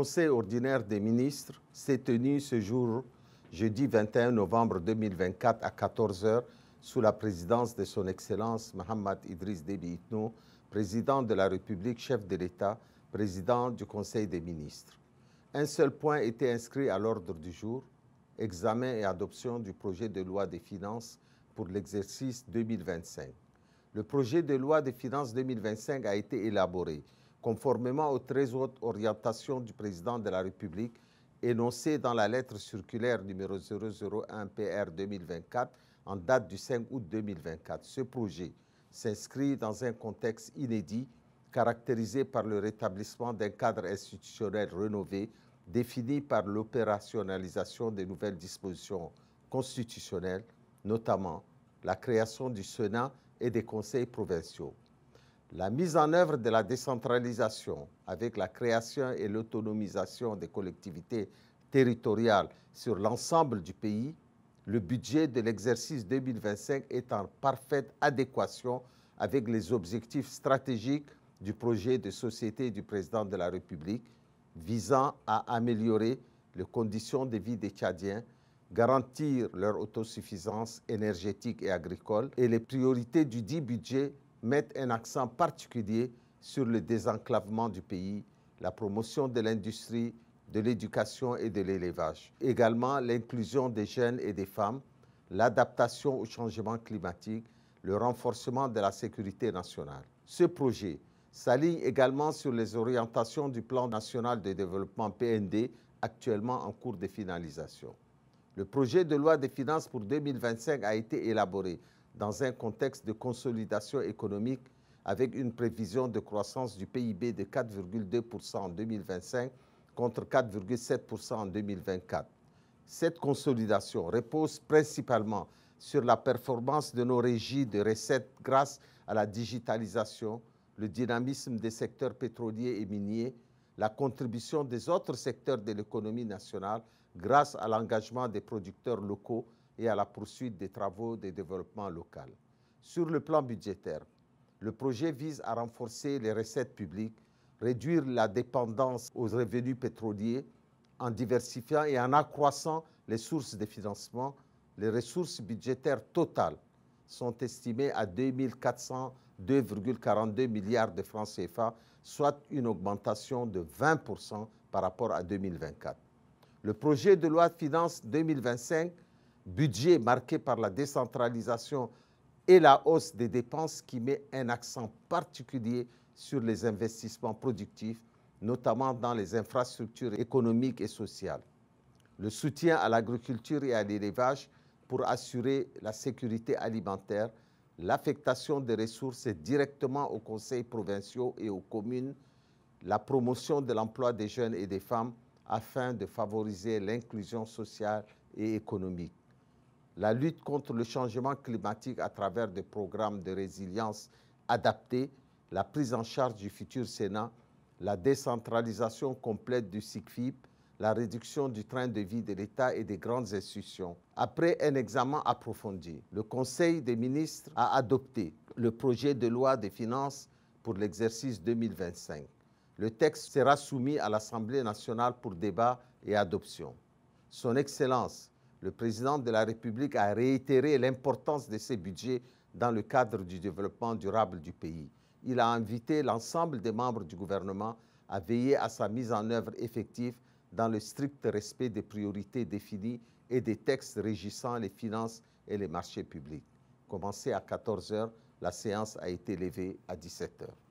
Le Conseil ordinaire des ministres s'est tenu ce jour, jeudi 21 novembre 2024 à 14h, sous la présidence de Son Excellence Mohamed Idriss Déby Itno, président de la République, chef de l'État, président du Conseil des ministres. Un seul point était inscrit à l'ordre du jour, examen et adoption du projet de loi des finances pour l'exercice 2025. Le projet de loi des finances 2025 a été élaboré conformément aux très hautes orientations du président de la République énoncées dans la lettre circulaire numéro 001 PR 2024 en date du 5 août 2024. Ce projet s'inscrit dans un contexte inédit caractérisé par le rétablissement d'un cadre institutionnel rénové défini par l'opérationnalisation des nouvelles dispositions constitutionnelles, notamment la création du Sénat et des conseils provinciaux. La mise en œuvre de la décentralisation avec la création et l'autonomisation des collectivités territoriales sur l'ensemble du pays, le budget de l'exercice 2025 est en parfaite adéquation avec les objectifs stratégiques du projet de société du président de la République visant à améliorer les conditions de vie des Tchadiens, garantir leur autosuffisance énergétique et agricole et les priorités du dit budget mettent un accent particulier sur le désenclavement du pays, la promotion de l'industrie, de l'éducation et de l'élevage. Également l'inclusion des jeunes et des femmes, l'adaptation au changement climatique, le renforcement de la sécurité nationale. Ce projet s'aligne également sur les orientations du plan national de développement PND actuellement en cours de finalisation. Le projet de loi des finances pour 2025 a été élaboré dans un contexte de consolidation économique avec une prévision de croissance du PIB de 4,2% en 2025 contre 4,7% en 2024. Cette consolidation repose principalement sur la performance de nos régies de recettes grâce à la digitalisation, le dynamisme des secteurs pétroliers et miniers, la contribution des autres secteurs de l'économie nationale grâce à l'engagement des producteurs locaux et à la poursuite des travaux de développement local. Sur le plan budgétaire, le projet vise à renforcer les recettes publiques, réduire la dépendance aux revenus pétroliers en diversifiant et en accroissant les sources de financement. Les ressources budgétaires totales sont estimées à 2402,42 milliards de francs CFA, soit une augmentation de 20% par rapport à 2024. Le projet de loi de finances 2025 budget marqué par la décentralisation et la hausse des dépenses qui met un accent particulier sur les investissements productifs, notamment dans les infrastructures économiques et sociales. Le soutien à l'agriculture et à l'élevage pour assurer la sécurité alimentaire, l'affectation des ressources directement aux conseils provinciaux et aux communes, la promotion de l'emploi des jeunes et des femmes afin de favoriser l'inclusion sociale et économique la lutte contre le changement climatique à travers des programmes de résilience adaptés, la prise en charge du futur Sénat, la décentralisation complète du SICFIP, la réduction du train de vie de l'État et des grandes institutions. Après un examen approfondi, le Conseil des ministres a adopté le projet de loi des finances pour l'exercice 2025. Le texte sera soumis à l'Assemblée nationale pour débat et adoption. Son Excellence, le président de la République a réitéré l'importance de ces budgets dans le cadre du développement durable du pays. Il a invité l'ensemble des membres du gouvernement à veiller à sa mise en œuvre effective dans le strict respect des priorités définies et des textes régissant les finances et les marchés publics. Commencé à 14 h la séance a été levée à 17 h